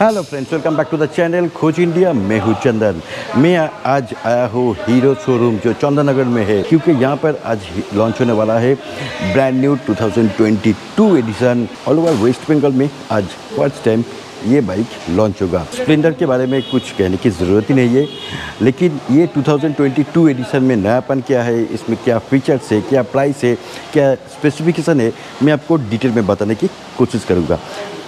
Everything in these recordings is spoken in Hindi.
Hello friends welcome back to the channel Khoj India मैं हूँ चंदन मैं आज आया हूँ हीरो शोरूम जो चंदन नगर में है क्योंकि यहाँ पर आज लॉन्च होने वाला है brand new 2022 edition all over West Bengal में आज फर्स्ट टाइम ये बाइक लॉन्च होगा स्प्लेंडर के बारे में कुछ कहने की ज़रूरत ही नहीं है लेकिन ये 2022 एडिशन में नयापन क्या है इसमें क्या फीचर्स है क्या प्राइस है क्या स्पेसिफिकेशन है मैं आपको डिटेल में बताने की कोशिश करूँगा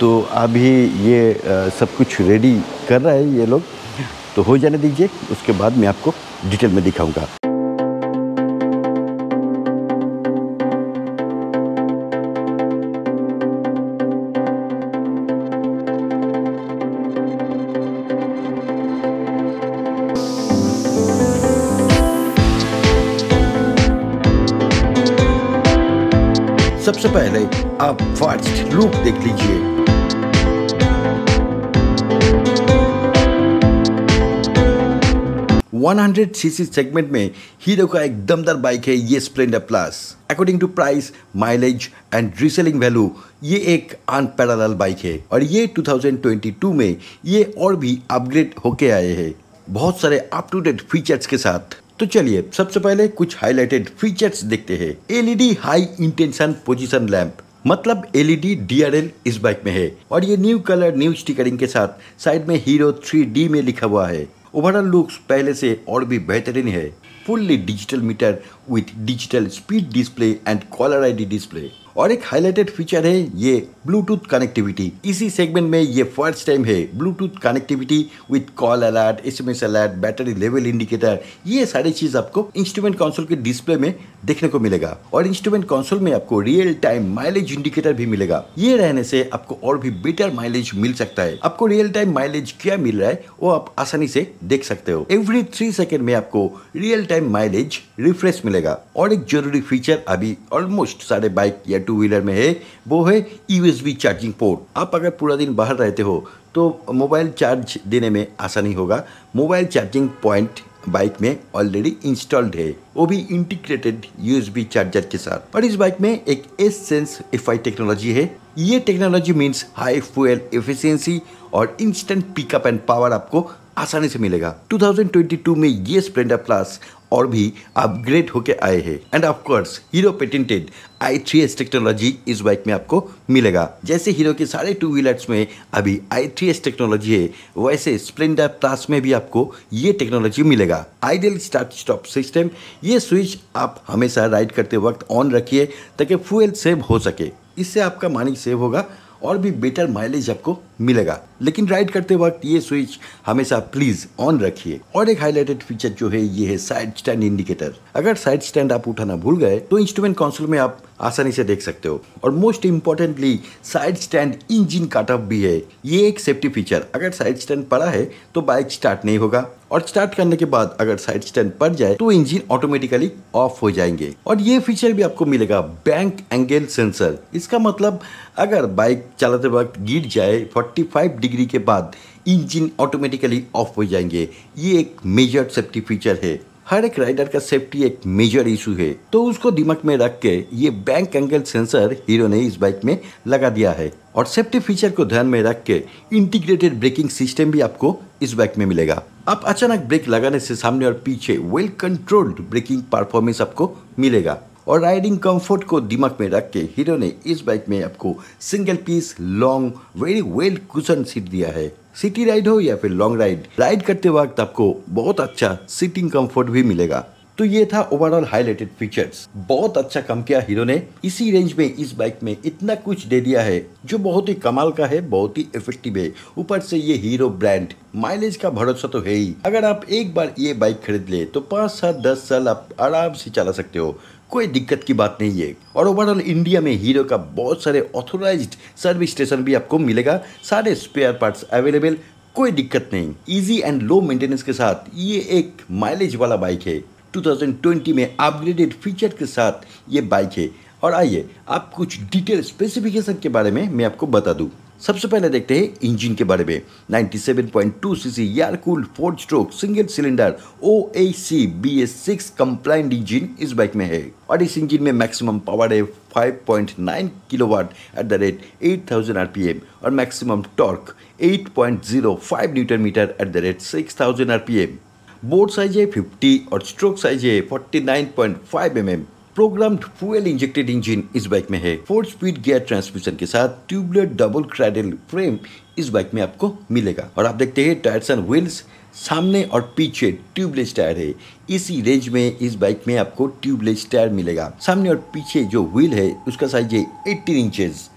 तो अभी ये आ, सब कुछ रेडी कर रहा है ये लोग तो हो जाने दीजिए उसके बाद मैं आपको डिटेल में दिखाऊँगा सबसे पहले आप फर्स्ट लुक देख लीजिए वन हंड्रेड सीसी सेगमेंट में हीरो का एक दमदार बाइक है ये Splendor plus according to price mileage and reselling value ये एक अनपैरल बाइक है और ये 2022 में ये और भी अपग्रेड होके आए हैं बहुत सारे अप टू डेट फीचर्स के साथ तो चलिए सबसे पहले कुछ हाईलाइटेड फीचर्स देखते हैं LED high intention position lamp मतलब एलईडी डीआरएल e इस बाइक में है और ये न्यू कलर न्यू स्टिकरिंग के साथ साइड में हीरो थ्री में लिखा हुआ है ओवरऑल लुक्स पहले से और भी बेहतरीन है fully digital meter with digital speed display and caller ID display और एक हाईलाइटेड फीचर है ये ब्लूटूथ कनेक्टिविटी इसी सेगमेंट में ये फर्स्ट टाइम है Bluetooth connectivity with call alert SMS alert battery level indicator ये सारी चीज आपको इंस्ट्रूमेंट कंसोल के डिस्प्ले में देखने को मिलेगा और इंस्ट्रूमेंट कंसोल में आपको रियल टाइम माइलेज इंडिकेटर भी मिलेगा ये रहने से आपको और भी बेटर माइलेज मिल सकता है आपको रियल टाइम माइलेज क्या मिल रहा है वो आप आसानी से देख सकते हो एवरी थ्री सेकेंड में आपको रियल टाइम माइलेज रिफ्रेश मिलेगा चलेगा और एक जरूरी फीचर अभी ऑलमोस्ट सारे बाइक या टू व्हीलर में है वो है यूएसबी चार्जिंग पोर्ट आप अगर पूरा दिन बाहर रहते हो तो मोबाइल चार्ज देने में आसानी होगा मोबाइल चार्जिंग पॉइंट बाइक में ऑलरेडी इंस्टॉल्ड है वो भी इंटीग्रेटेड यूएसबी चार्जर के साथ और इस बाइक में एक एस सेंस एफ टेक्नोलॉजी है ये technology means high fuel efficiency और इंस्टेंट पिकअप एंड पावर आपको आसानी से मिलेगा 2022 में ये स्प्लेंडर प्लस और भी अपग्रेड होके आए हैं and of course Hero patented I three S technology इस बाइक में आपको मिलेगा जैसे हीरो के सारे टू व्हीलर्स में अभी आई थ्री एस टेक्नोलॉजी है वैसे स्प्लेंडर प्लस में भी आपको ये टेक्नोलॉजी मिलेगा आइडियल स्टार्ट स्टॉप सिस्टम ये स्विच आप हमेशा राइड करते वक्त ऑन रखिए ताकि फ्यूल सेव हो सके इससे आपका मानी सेव होगा और भी बेटर माइलेज आपको मिलेगा लेकिन राइड करते वक्त ये स्विच हमेशा प्लीज ऑन रखिए और एक हाईलाइटेड फीचर जो है ये है साइड स्टैंड इंडिकेटर अगर साइड स्टैंड आप उठाना भूल गए तो इंस्ट्रूमेंट कंसोल में आप आसानी से देख सकते हो और most importantly side stand engine cut भी है ये एक सेफ्टी फीचर अगर साइड स्टैंड पड़ा है तो बाइक स्टार्ट नहीं होगा और स्टार्ट करने के बाद अगर साइड स्टैंड पड़ जाए तो इंजन ऑटोमेटिकली ऑफ हो जाएंगे और ये फीचर भी आपको मिलेगा बैंक एंगल सेंसर इसका मतलब अगर बाइक चलाते वक्त गिर जाए फट 45 डिग्री के बाद इंजन ऑटोमेटिकली ऑफ हो जाएंगे ये एक मेजर सेफ्टी फीचर है हर एक राइडर का सेफ्टी एक मेजर इशू है तो उसको दिमाग में रख के ये बैंक एंगल सेंसर हीरो ने इस बाइक में लगा दिया है और सेफ्टी फीचर को ध्यान में रख के इंटीग्रेटेड ब्रेकिंग सिस्टम भी आपको इस बाइक में मिलेगा आप अचानक ब्रेक लगाने से सामने और पीछे वेल कंट्रोल्ड ब्रेकिंग परफॉर्मेंस आपको मिलेगा और राइडिंग कंफर्ट को दिमाग में रख के हीरो ने इस बाइक में आपको single piece long very well cushion seat दिया है सिटी राइड हो या फिर लॉन्ग राइड राइड करते वक्त आपको बहुत अच्छा सीटिंग कंफर्ट भी मिलेगा तो ये था ओवरऑल हाईलाइटेड फीचर्स बहुत अच्छा कम किया हीरो ने इसी रेंज में इस बाइक में इतना कुछ दे दिया है जो बहुत ही कमाल का है बहुत ही इफेक्टिव है ऊपर से ये हीरो ब्रांड माइलेज का भरोसा तो है ही अगर आप एक बार ये बाइक खरीद ले तो पांच सात दस साल आप आराम से चला सकते हो कोई दिक्कत की बात नहीं है और ओवरऑल इंडिया में हीरो का बहुत सारे ऑथोराइज सर्विस स्टेशन भी आपको मिलेगा सारे स्पेयर पार्ट्स अवेलेबल कोई दिक्कत नहीं इजी एंड लो मेंटेनेंस के साथ ये एक माइलेज वाला बाइक है 2020 में अपग्रेडेड फीचर के साथ ये बाइक है और आइए आप कुछ डिटेल स्पेसिफिकेशन के बारे में मैं आपको बता दूँ सबसे पहले देखते हैं इंजन के बारे में 97.2 cc air cooled four stroke single cylinder O A C B S six compliant engine इस बाइक में है और इस इंजन में मैक्सिमम पावर है 5.9 kilowatt at the rate 8000 RPM और maximum torque 8.05 newton meter at the rate 6000 RPM bore size है 50 और स्ट्रोक साइज है 49.5 MM mm. Programmed fuel injected engine इस बाइक में है फोर स्पीड गियर ट्रांसमिशन के साथ ट्यूबलर डबल क्रैडल फ्रेम इस बाइक में आपको मिलेगा और आप देखते हैं टायर्स एंड व्हील्स सामने और पीछे ट्यूबलेस टायर है इसी रेंज में इस बाइक में आपको ट्यूबलेस टायर मिलेगा सामने और पीछे जो व्हील है उसका साइज है एट्टीन इंचेज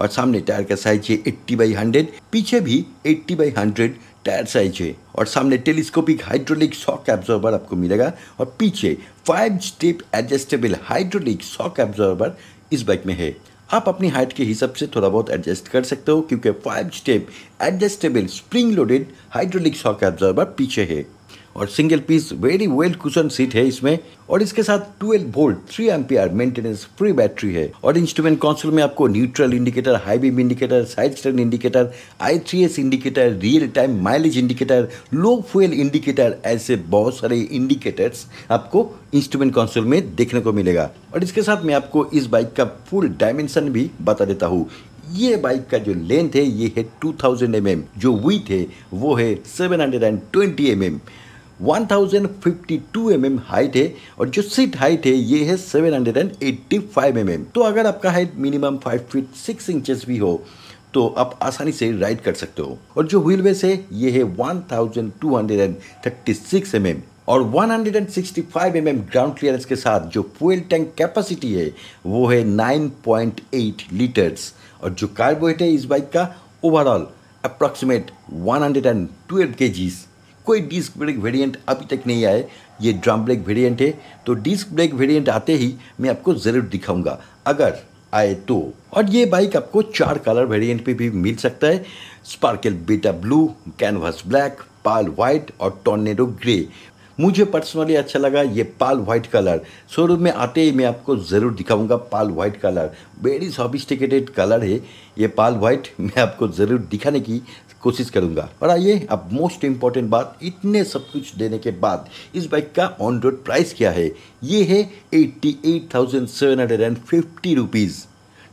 और सामने टायर का साइज है एट्टी बाई हंड्रेड पीछे भी eighty by hundred tyre size है और सामने टेलीस्कोपिक हाइड्रोलिक शॉक एब्जॉर्बर आपको मिलेगा और पीछे five step adjustable hydraulic shock absorber इस बाइक में है आप अपनी हाइट के हिसाब से थोड़ा बहुत एडजस्ट कर सकते हो क्योंकि five step adjustable spring loaded hydraulic shock absorber पीछे है और single piece very well cushion seat है इसमें और इसके साथ 12 volt 3 ampere maintenance free battery है और इंस्ट्रूमेंट कंसोल में आपको neutral indicator high beam indicator side stand indicator I three S indicator real time mileage indicator low fuel indicator ऐसे बहुत सारे इंडिकेटर्स आपको इंस्ट्रूमेंट कंसोल में देखने को मिलेगा और इसके साथ मैं आपको इस बाइक का फुल डायमेंशन भी बता देता हूँ ये बाइक का जो लेंथ है ये है 2000 एम mm, जो विथ है वो है 720 एम mm. 1052 mm हाइट है और जो सीट हाइट है ये है 785 mm तो अगर आपका हाइट मिनिमम 5 फीट 6 इंचेस भी हो तो आप आसानी से राइड कर सकते हो और जो व्हील बेस है ये है 1236 mm और 165 mm ग्राउंड क्लियरेंस के साथ जो फ्यूल टैंक कैपेसिटी है वो है 9.8 लीटर्स और जो कार्बोहेट है इस बाइक का ओवरऑल अप्रॉक्सीमेट 112 हंड्रेड कोई डिस्क ब्रेक वेरिएंट अभी तक नहीं आए ये ड्रम ब्रेक वेरिएंट है तो डिस्क ब्रेक वेरिएंट आते ही मैं आपको ज़रूर दिखाऊंगा अगर आए तो और ये बाइक आपको चार कलर वेरिएंट पे भी मिल सकता है sparkle beta blue canvas black pearl white और टॉर्नेडो ग्रे मुझे पर्सनली अच्छा लगा ये पाल व्हाइट कलर शोरूम में आते ही मैं आपको ज़रूर दिखाऊंगा pearl white colour very sophisticated colour है ये पाल व्हाइट मैं आपको ज़रूर दिखाने की कोशिश करूँगा और आइए अब मोस्ट इम्पॉर्टेंट बात इतने सब कुछ देने के बाद इस बाइक का ऑन रोड प्राइस क्या है ये है eighty eight thousand seven hundred and fifty rupees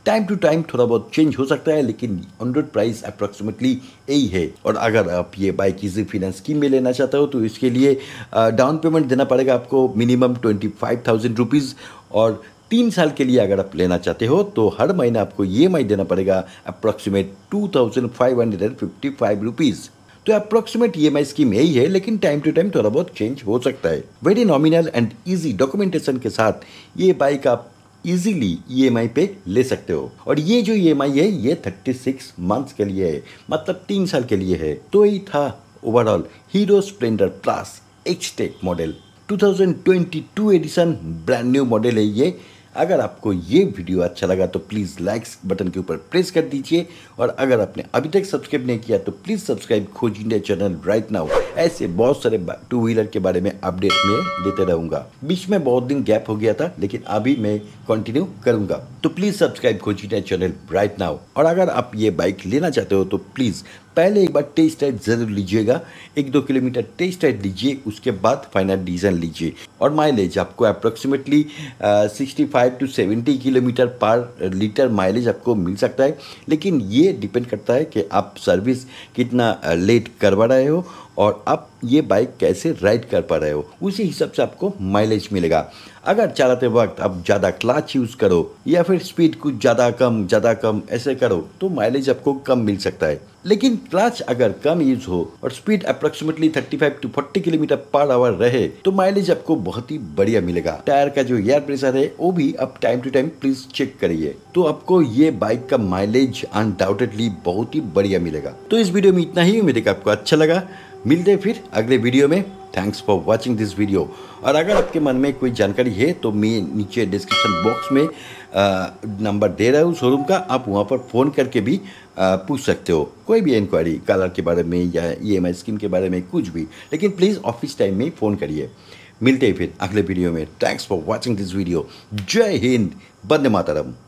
time to time थोड़ा बहुत चेंज हो सकता है लेकिन ऑन रोड प्राइस अप्रॉक्सीमेटली यही है और अगर आप ये बाइक इजी फिनेंस स्कीम में लेना चाहते हो तो इसके लिए डाउन पेमेंट देना पड़ेगा आपको minimum twenty five thousand rupees और तीन साल के लिए अगर आप लेना चाहते हो तो हर महीना आपको ई देना पड़ेगा approximate two thousand five hundred and fifty five rupees तो अप्रोक्सीमेट ई स्कीम यही है लेकिन टाइम टू टाइम थोड़ा बहुत चेंज हो सकता है very nominal and easy documentation के साथ ये बाइक आप इजीली ई e पे ले सकते हो और ये जो ई e है ये 36 मंथ्स के लिए है मतलब तीन साल के लिए है तो ये था overall Hero Splendor Plus H tech model 2022 edition brand new model है ये अगर आपको ये वीडियो अच्छा लगा तो प्लीज़ लाइक्स बटन के ऊपर प्रेस कर दीजिए और अगर आपने अभी तक सब्सक्राइब नहीं किया तो please subscribe Khoj India channel right now ऐसे बहुत सारे टू व्हीलर के बारे में अपडेट में देते रहूँगा बीच में बहुत दिन गैप हो गया था लेकिन अभी मैं कंटिन्यू करूँगा तो please subscribe Khoj India channel right now और अगर आप ये बाइक लेना चाहते हो तो प्लीज़ पहले एक बार टेस्ट राइड ज़रूर लीजिएगा एक दो किलोमीटर टेस्ट राइड लीजिए उसके बाद फाइनल डिसीजन लीजिए और माइलेज आपको approximately sixty five to seventy kilometre per litre mileage आपको मिल सकता है लेकिन ये डिपेंड करता है कि आप सर्विस कितना लेट करवा रहे हो और आप ये बाइक कैसे राइड कर पा रहे हो उसी हिसाब से आपको माइलेज मिलेगा अगर चलाते वक्त आप ज़्यादा क्लाच यूज़ करो या फिर स्पीड कुछ ज़्यादा कम ज़्यादा कम ऐसे करो तो माइलेज आपको कम मिल सकता है लेकिन क्लाच अगर कम यूज हो और speed approximately 35 to 40 kilometre per hour रहे तो माइलेज आपको बहुत ही बढ़िया मिलेगा टायर का जो एयर प्रेशर है वो भी आप time to time please check करिए तो आपको ये बाइक का माइलेज अनडाउटेडली बहुत ही बढ़िया मिलेगा तो इस वीडियो में इतना ही उम्मीद है आपको अच्छा लगा मिलते फिर अगले वीडियो में thanks for watching this video और अगर आपके मन में कोई जानकारी है तो मैं नीचे डिस्क्रिप्शन बॉक्स में नंबर दे रहा हूँ शोरूम का आप वहाँ पर फ़ोन करके भी पूछ सकते हो कोई भी इंक्वायरी कलर के बारे में या ई एम स्कीम के बारे में कुछ भी लेकिन प्लीज़ ऑफिस टाइम में फ़ोन करिए मिलते हैं फिर अगले वीडियो में thanks for watching this video जय हिंद बंदे मातरम